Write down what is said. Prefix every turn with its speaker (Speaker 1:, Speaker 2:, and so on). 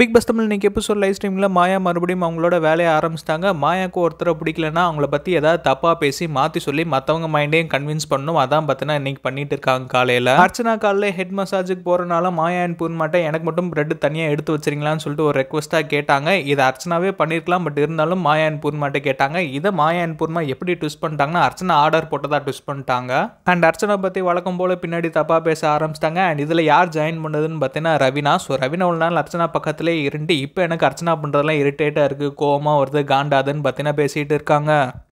Speaker 1: big bus Tamil இன்றைக்கி episode live ஸ்ட்ரீமில் மாயா மறுபடியும் அவங்களோட வேலையை ஆரம்பிச்சிட்டாங்க மாயாவுக்கு ஒருத்தரை பிடிக்கலன்னா அவங்கள பற்றி ஏதாவது தப்பாக பேசி மாற்றி சொல்லி மற்றவங்க மைண்டையும் கன்வின்ஸ் பண்ணணும் அதான் பார்த்தீங்கன்னா இன்றைக்கி பண்ணிட்டு இருக்காங்க காலையில் அர்ச்சனா காலில் ஹெட் மசாஜுக்கு போகிறனால மாயா அண்ட் மாட்டேன் எனக்கு மட்டும் பிரெட் தனியாக எடுத்து வச்சிருங்களான்னு சொல்லிட்டு ஒரு ரெக்வஸ்ட்டாக கேட்டாங்க இதை அர்ச்சனாவே பண்ணியிருக்கலாம் பட் இருந்தாலும் மாயா அண்ட் பூர்மாட்டை கேட்டாங்க இதை மாயா அண்ட் பூர்மா எப்படி ட்விஸ்ட் பண்ணிட்டாங்கன்னா அர்ச்சனா ஆர்டர் போட்டதாக ட்விஸ்ட் பண்ணிட்டாங்க அண்ட் அர்ச்சனா பற்றி வழக்கம் போல் பின்னாடி தப்பாக பேச ஆரம்பிச்சிட்டாங்க அண்ட் இதில் யார் ஜாயின் பண்ணதுன்னு பார்த்தீங்கன்னா ரவினா ஸோ ரவினா ஒரு நாள் அர்ச்சனா பக்கத்தில் பக்கத்திலே இருந்துட்டு இப்போ எனக்கு அர்ச்சனா பண்ணுறதுலாம் இரிட்டேட்டாக இருக்குது கோவமாக வருது காண்டாதுன்னு பார்த்தீங்கன்னா பேசிகிட்டு இருக்காங்க